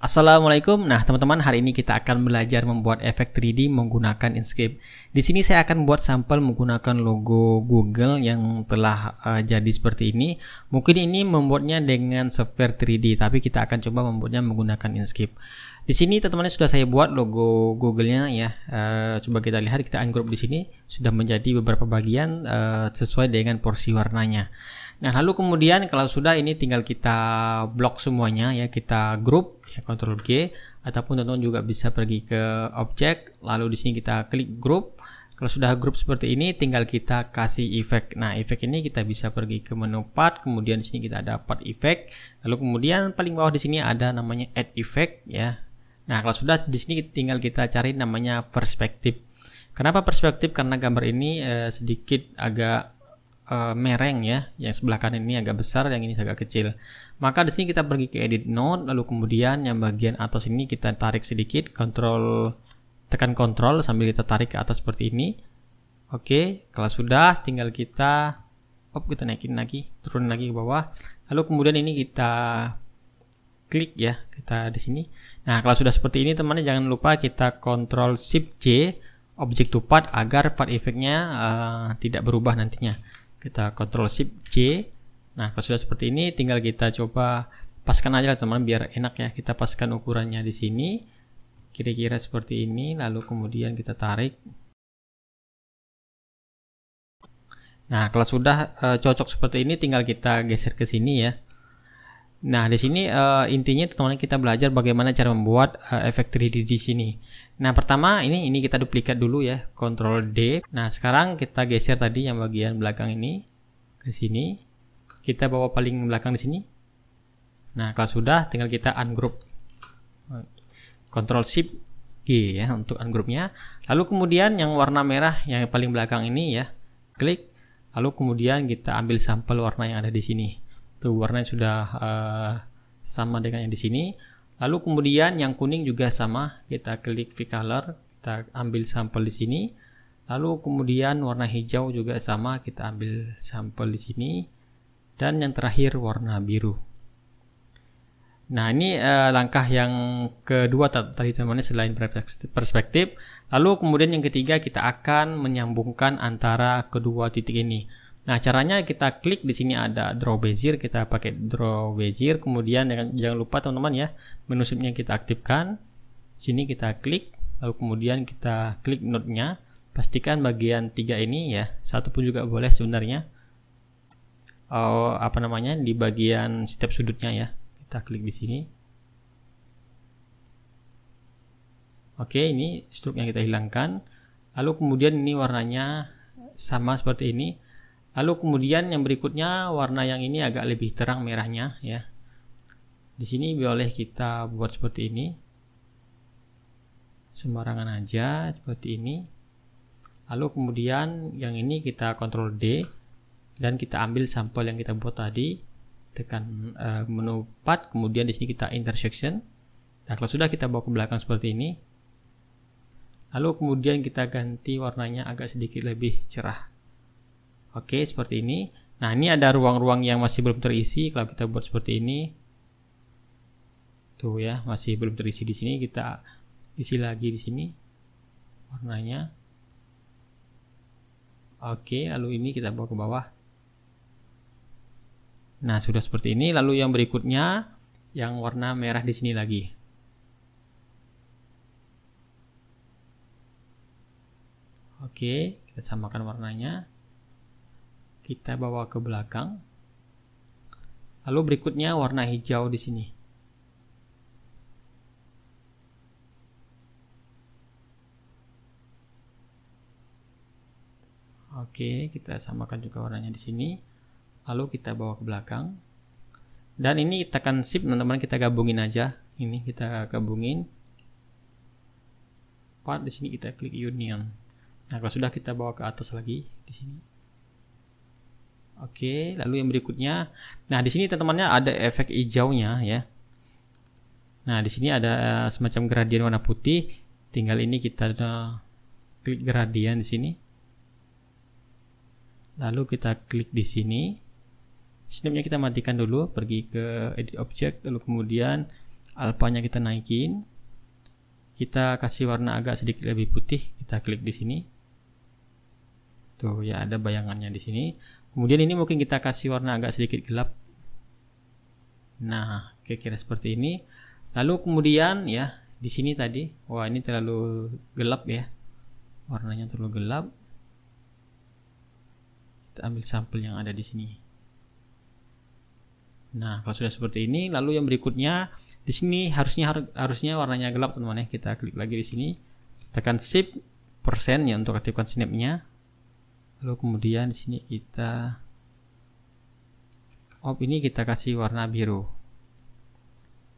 Assalamualaikum. Nah, teman-teman, hari ini kita akan belajar membuat efek 3D menggunakan Inkscape. Di sini saya akan buat sampel menggunakan logo Google yang telah uh, jadi seperti ini. Mungkin ini membuatnya dengan software 3D, tapi kita akan coba membuatnya menggunakan Inkscape. Di sini teman-teman sudah saya buat logo Google-nya ya. Uh, coba kita lihat, kita ungroup di sini sudah menjadi beberapa bagian uh, sesuai dengan porsi warnanya. Nah, lalu kemudian kalau sudah ini tinggal kita blok semuanya ya, kita group ya Ctrl G ataupun teman-teman juga bisa pergi ke objek lalu di sini kita klik grup kalau sudah grup seperti ini tinggal kita kasih efek nah efek ini kita bisa pergi ke menu part kemudian di sini kita ada dapat efek lalu kemudian paling bawah di sini ada namanya add effect ya nah kalau sudah di sini tinggal kita cari namanya perspektif kenapa perspektif karena gambar ini eh, sedikit agak e, mereng ya, yang sebelah kanan ini agak besar, yang ini agak kecil. Maka di sini kita pergi ke edit node, lalu kemudian yang bagian atas ini kita tarik sedikit, kontrol tekan kontrol sambil kita tarik ke atas seperti ini. Oke, kalau sudah tinggal kita op kita naikin lagi, turun lagi ke bawah. Lalu kemudian ini kita klik ya, kita di sini. Nah, kalau sudah seperti ini teman-teman jangan lupa kita kontrol shift J objek to part agar part efeknya uh, eh, tidak berubah nantinya kita kontrol Shift C, nah kalau sudah seperti ini tinggal kita coba paskan aja lah teman biar enak ya kita paskan ukurannya di sini kira-kira seperti ini lalu kemudian kita tarik nah kalau sudah e, cocok seperti ini tinggal kita geser ke sini ya nah di sini e, intinya teman-teman kita belajar bagaimana cara membuat e, efek 3D di sini Nah, pertama ini ini kita duplikat dulu ya, Ctrl D. Nah, sekarang kita geser tadi yang bagian belakang ini ke sini. Kita bawa paling belakang di sini. Nah, kalau sudah tinggal kita ungroup. Ctrl Shift G ya untuk ungroupnya. Lalu kemudian yang warna merah yang paling belakang ini ya, klik. Lalu kemudian kita ambil sampel warna yang ada di sini. Tuh yang sudah uh, sama dengan yang di sini. Lalu kemudian yang kuning juga sama, kita klik V color, kita ambil sampel di sini. Lalu kemudian warna hijau juga sama, kita ambil sampel di sini. Dan yang terakhir warna biru. Nah, ini eh, langkah yang kedua tadi teman-teman selain perspektif. Lalu kemudian yang ketiga kita akan menyambungkan antara kedua titik ini. Nah, caranya kita klik di sini ada draw bezier, kita pakai draw bezier, kemudian jangan, jangan lupa teman-teman ya, menu shape yang kita aktifkan. Sini kita klik, lalu kemudian kita klik node-nya. Pastikan bagian tiga ini ya, satu pun juga boleh sebenarnya. Oh, apa namanya di bagian step sudutnya ya. Kita klik di sini. Oke, ini struknya kita hilangkan. Lalu kemudian ini warnanya sama seperti ini Lalu kemudian yang berikutnya warna yang ini agak lebih terang merahnya ya. Di sini boleh kita buat seperti ini. Sembarangan aja seperti ini. Lalu kemudian yang ini kita kontrol D dan kita ambil sampel yang kita buat tadi. Tekan uh, menu part, kemudian di sini kita intersection. Nah, kalau sudah kita bawa ke belakang seperti ini. Lalu kemudian kita ganti warnanya agak sedikit lebih cerah. Oke, seperti ini. Nah, ini ada ruang-ruang yang masih belum terisi. Kalau kita buat seperti ini, tuh ya, masih belum terisi di sini. Kita isi lagi di sini warnanya. Oke, lalu ini kita bawa ke bawah. Nah, sudah seperti ini. Lalu yang berikutnya, yang warna merah di sini lagi. Oke, kita samakan warnanya kita bawa ke belakang. Lalu berikutnya warna hijau di sini. Oke, kita samakan juga warnanya di sini. Lalu kita bawa ke belakang. Dan ini kita akan sip teman-teman kita gabungin aja. Ini kita gabungin. Part di sini kita klik union. Nah, kalau sudah kita bawa ke atas lagi di sini. Oke, lalu yang berikutnya. Nah, di sini teman-temannya ada efek hijaunya ya. Nah, di sini ada eh, semacam gradien warna putih. Tinggal ini kita eh, klik gradien di sini. Lalu kita klik di sini. Snapnya kita matikan dulu, pergi ke edit object, lalu kemudian alpanya kita naikin. Kita kasih warna agak sedikit lebih putih, kita klik di sini. Tuh, ya ada bayangannya di sini kemudian ini mungkin kita kasih warna agak sedikit gelap nah kira-kira seperti ini lalu kemudian ya di sini tadi wah ini terlalu gelap ya warnanya terlalu gelap kita ambil sampel yang ada di sini nah kalau sudah seperti ini lalu yang berikutnya di sini harusnya harusnya warnanya gelap teman-teman ya kita klik lagi di sini tekan shift persen ya untuk aktifkan snapnya lalu kemudian di sini kita op ini kita kasih warna biru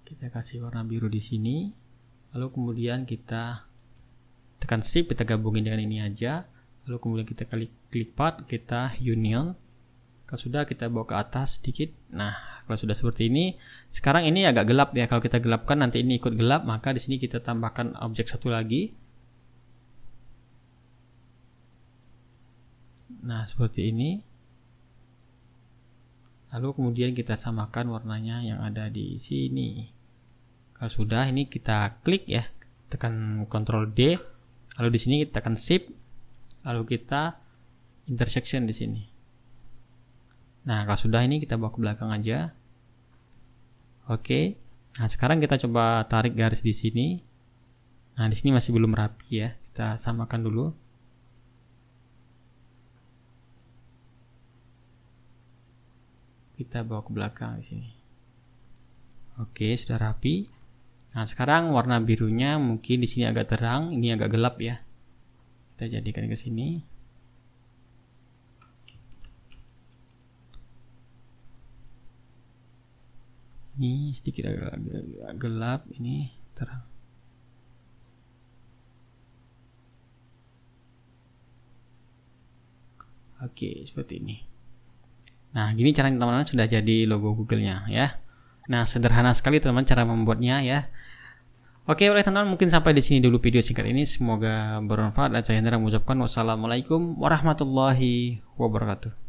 kita kasih warna biru di sini lalu kemudian kita tekan shift kita gabungin dengan ini aja lalu kemudian kita klik klik part kita union kalau sudah kita bawa ke atas sedikit nah kalau sudah seperti ini sekarang ini agak gelap ya kalau kita gelapkan nanti ini ikut gelap maka di sini kita tambahkan objek satu lagi Nah, seperti ini. Lalu kemudian kita samakan warnanya yang ada di sini. Kalau sudah, ini kita klik ya. Tekan Ctrl D. Lalu di sini kita tekan Shift. Lalu kita intersection di sini. Nah, kalau sudah ini kita bawa ke belakang aja. Oke. Nah, sekarang kita coba tarik garis di sini. Nah, di sini masih belum rapi ya. Kita samakan dulu. kita bawa ke belakang di sini. Oke, sudah rapi. Nah, sekarang warna birunya mungkin di sini agak terang, ini agak gelap ya. Kita jadikan ke sini. Ini sedikit agak, agak gelap, ini terang. Oke, seperti ini. Nah, gini caranya teman-teman sudah jadi logo Google-nya ya. Nah, sederhana sekali teman-teman cara membuatnya ya. Oke, oleh teman-teman, mungkin sampai di sini dulu video singkat ini. Semoga bermanfaat dan saya hendak mengucapkan wassalamualaikum warahmatullahi wabarakatuh.